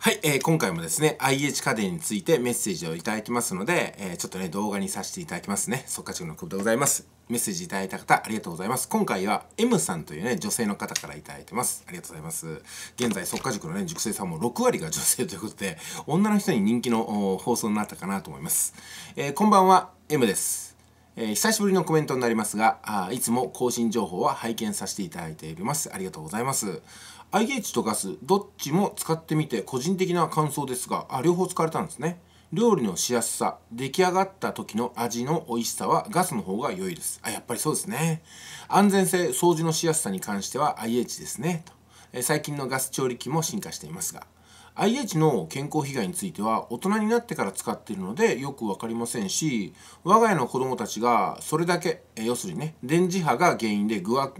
はい、えー、今回もですね IH 家電についてメッセージをいただきますので、えー、ちょっとね動画にさせていただきますね速稼塾の久保でございますメッセージいただいた方ありがとうございます今回は M さんというね女性の方からいただいてますありがとうございます現在速稼塾のね塾生さんも6割が女性ということで女の人に人気の放送になったかなと思います、えー、こんばんは M ですえー、久しぶりのコメントになりますがあいつも更新情報は拝見させていただいておりますありがとうございます IH とガスどっちも使ってみて個人的な感想ですがあ両方使われたんですね料理のしやすさ出来上がった時の味の美味しさはガスの方が良いですあやっぱりそうですね安全性掃除のしやすさに関しては IH ですねと最近のガス調理器も進化していますが IH の健康被害については大人になってから使っているのでよく分かりませんし我が家の子どもたちがそれだけ要するにね電磁波が原因で具合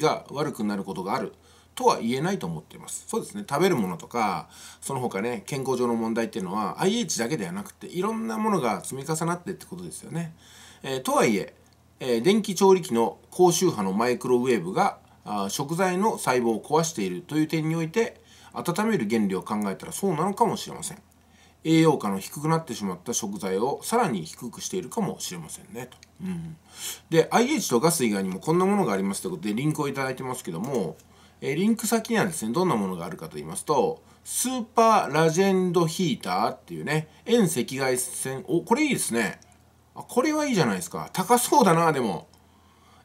が悪くなることがあるとは言えないと思っていますそうですね食べるものとかその他ね健康上の問題っていうのは IH だけではなくていろんなものが積み重なってってことですよね、えー、とはいええ電気調理器の高周波のマイクロウェーブが食材の細胞を壊しているという点において温める原理を考えたらそうなのかもしれません栄養価の低くなってしまった食材をさらに低くしているかもしれませんねと、うん、で IH とガス以外にもこんなものがありますということでリンクを頂いてますけども、えリンク先にはですねどんなものがあるかと言いますとスーパーラジェンドヒーターっていうね遠赤外線おこれいいですねあこれはいいじゃないですか高そうだなでも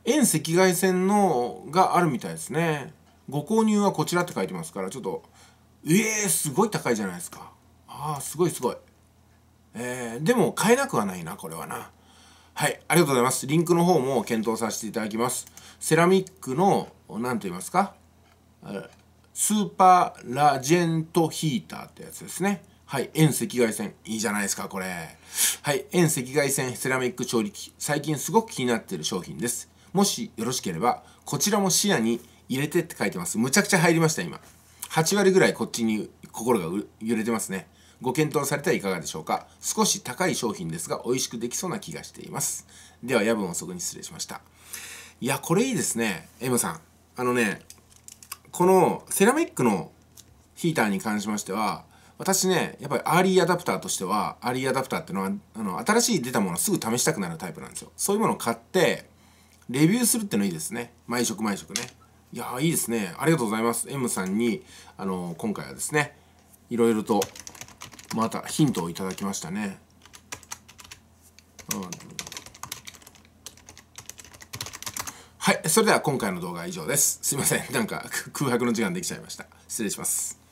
遠赤外線のがあるみたいですねご購入はこちらって書いてますからちょっとえー、すごい高いじゃないですかああすごいすごいえー、でも買えなくはないなこれはなはいありがとうございますリンクの方も検討させていただきますセラミックの何と言いますかスーパーラジェントヒーターってやつですねはい、遠赤外線。いいじゃないですか、これ。はい、遠赤外線セラミック調理器。最近すごく気になっている商品です。もしよろしければ、こちらも視野に入れてって書いてます。むちゃくちゃ入りました、今。8割ぐらいこっちに心が揺れてますね。ご検討されてはいかがでしょうか少し高い商品ですが美味しくできそうな気がしています。では、夜分遅くに失礼しました。いや、これいいですね。M さん。あのね、このセラミックのヒーターに関しましては、私ね、やっぱりアーリーアダプターとしては、アーリーアダプターってのは、あの、新しい出たものすぐ試したくなるタイプなんですよ。そういうものを買って、レビューするってのいいですね。毎食毎食ね。いやいいですね。ありがとうございます。M さんに、あのー、今回はですね、いろいろと、またヒントをいただきましたね。うん、はい。それでは今回の動画は以上です。すいません。なんか空白の時間できちゃいました。失礼します。